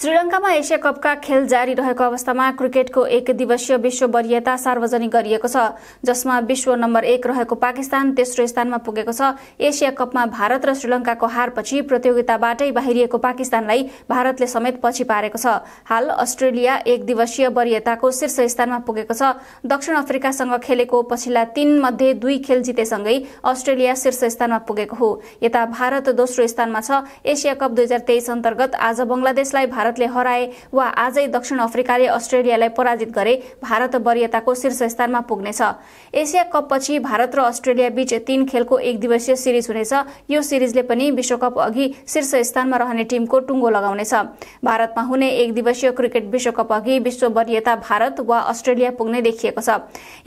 श्रीलङ्कामा Asia कपका खेल जारी रहेको अवस्थामा क्रिकेटको एक दिवसीय विश्व वरियता सार्वजनिक गरिएको छ जसमा विश्व नम्बर एक रहेको पाकिस्तान तेस्रो स्थानमा पुगेको छ एसिया कपमा भारत र श्रीलङ्काको हारपछि प्रतियोगिताबाटै बाहिरिएको पाकिस्तानलाई भारतले समेत पछि पारेको छ हाल अस्ट्रेलिया एक दिवसीय वरियताको शीर्ष स्थानमा पुगेको छ दक्षिण अफ्रिकासँग खेलेको पछिल्ला तीन मध्ये दुई खेल जितेसँगै अस्ट्रेलिया शीर्ष स्थानमा पुगेको हो यता भारत दोस्रो स्थानमा छ एसिया कप दुई अन्तर्गत आज बंगलादेशलाई भारत भारतले हराए वा आजै दक्षिण अफ्रिकाले अस्ट्रेलियालाई पराजित गरे भारत वरियताको शीर्ष स्थानमा पुग्नेछ एसिया कपपछि भारत र अस्ट्रेलिया बीच तीन खेलको एक दिवसीय सिरिज हुनेछ यो सिरिजले पनि विश्वकप अघि शीर्ष स्थानमा रहने टिमको टुङ्गो लगाउनेछ भारतमा हुने एक दिवसीय क्रिकेट विश्वकप अघि विश्व वरियता भारत वा अस्ट्रेलिया पुग्ने देखिएको छ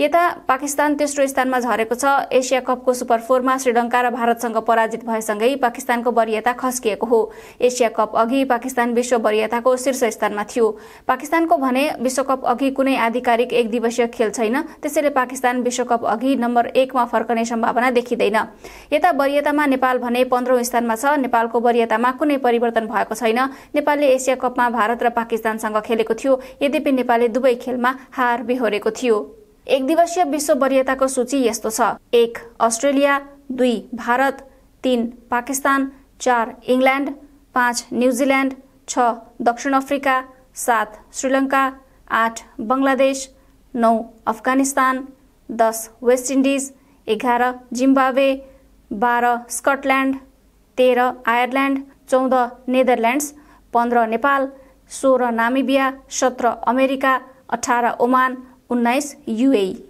यता पाकिस्तान तेस्रो स्थानमा झरेको छ एसिया कपको सुपर फोरमा श्रीलंका र भारतसँग पराजित भएसँगै पाकिस्तानको वरियता खस्किएको हो एसिया कप अघि पाकिस्तान विश्व वरियता सहायताको शीर्ष स्थानमा थियो पाकिस्तानको भने विश्वकप अघि कुनै आधिकारिक एक दिवसीय खेल छैन त्यसैले पाकिस्तान विश्वकप अघि नम्बर एकमा फर्कने सम्भावना देखिँदैन यता वरियतामा नेपाल भने पन्ध्रौं स्थानमा छ नेपालको वरियतामा कुनै परिवर्तन भएको छैन नेपालले एसिया कपमा भारत र पाकिस्तानसँग खेलेको थियो यद्यपि नेपालले दुवै खेलमा हार बिहोरेको थियो एक दिवसीय विश्व वरियताको सूची यस्तो छ एक अस्ट्रेलिया दुई भारत तीन पाकिस्तान चार इङ्ल्यान्ड पाँच न्युजिल्यान्ड छ दक्षिण अफ्रिका सात श्रीलङ्का आठ बङ्गलादेश नौ अफगानिस्तान दस वेस्ट इन्डिज एघार जिम्बावे बाह्र स्कटल्यान्ड तेह्र आयरल्यान्ड चौध नेदरल्यान्ड्स पन्ध्र नेपाल सोह्र नामिबिया सत्र अमेरिका अठार ओमान उन्नाइस युएई